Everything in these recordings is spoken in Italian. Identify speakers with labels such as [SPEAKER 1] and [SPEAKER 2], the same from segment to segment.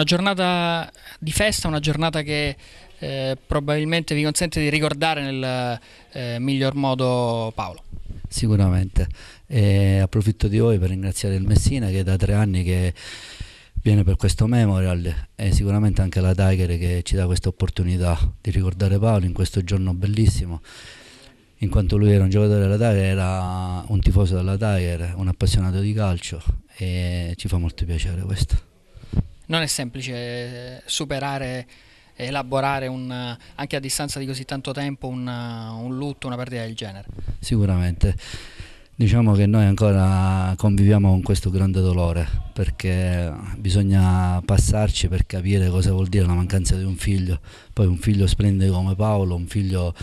[SPEAKER 1] una giornata di festa, una giornata che eh, probabilmente vi consente di ricordare nel eh, miglior modo Paolo.
[SPEAKER 2] Sicuramente, e approfitto di voi per ringraziare il Messina che da tre anni che viene per questo memorial e sicuramente anche la Tiger che ci dà questa opportunità di ricordare Paolo in questo giorno bellissimo in quanto lui era un giocatore della Tiger, era un tifoso della Tiger, un appassionato di calcio e ci fa molto piacere questo
[SPEAKER 1] non è semplice eh, superare elaborare un, anche a distanza di così tanto tempo un, un lutto, una perdita del genere.
[SPEAKER 2] Sicuramente. Diciamo che noi ancora conviviamo con questo grande dolore perché bisogna passarci per capire cosa vuol dire la mancanza di un figlio, poi un figlio splendido come Paolo, un figlio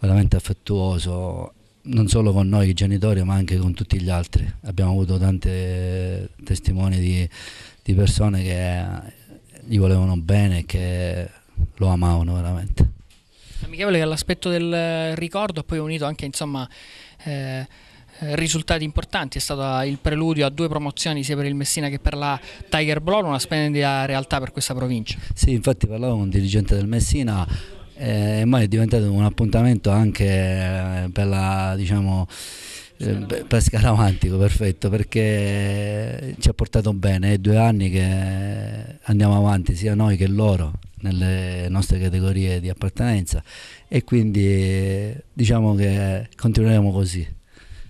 [SPEAKER 2] veramente affettuoso non solo con noi genitori ma anche con tutti gli altri. Abbiamo avuto tante eh, testimoni di, di persone che eh, gli volevano bene e che lo amavano veramente.
[SPEAKER 1] Amichevole che all'aspetto del eh, ricordo ha poi unito anche insomma, eh, risultati importanti, è stato il preludio a due promozioni sia per il Messina che per la Tiger Blood, una splendida realtà per questa provincia.
[SPEAKER 2] Sì, infatti parlavo con un dirigente del Messina eh, e ormai è diventato un appuntamento anche eh, per la diciamo eh, per Scaramantico, perfetto, perché ci ha portato bene, è due anni che andiamo avanti sia noi che loro nelle nostre categorie di appartenenza e quindi diciamo che continueremo così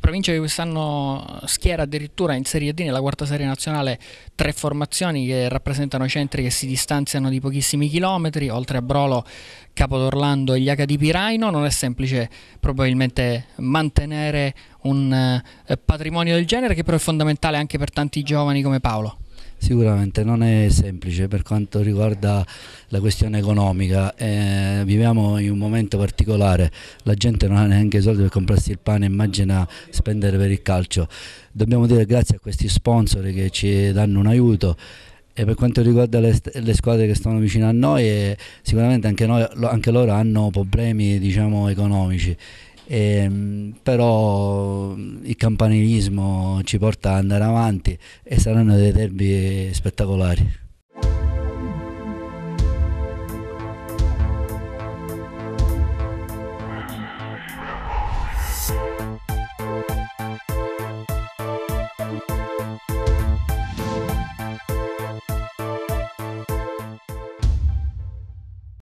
[SPEAKER 1] provincia che quest'anno eh, schiera addirittura in Serie D, nella quarta serie nazionale, tre formazioni che rappresentano centri che si distanziano di pochissimi chilometri, oltre a Brolo, Capo d'Orlando e gli H di Piraino, non è semplice probabilmente mantenere un eh, patrimonio del genere che però è fondamentale anche per tanti giovani come Paolo.
[SPEAKER 2] Sicuramente non è semplice per quanto riguarda la questione economica, eh, viviamo in un momento particolare, la gente non ha neanche i soldi per comprarsi il pane, e immagina spendere per il calcio. Dobbiamo dire grazie a questi sponsor che ci danno un aiuto e per quanto riguarda le, le, squadre che stanno vicino a noi, eh, sicuramente anche, noi, anche, loro hanno problemi diciamo, economici e, ehm, però il campanilismo ci porta ad andare avanti e saranno dei derby spettacolari.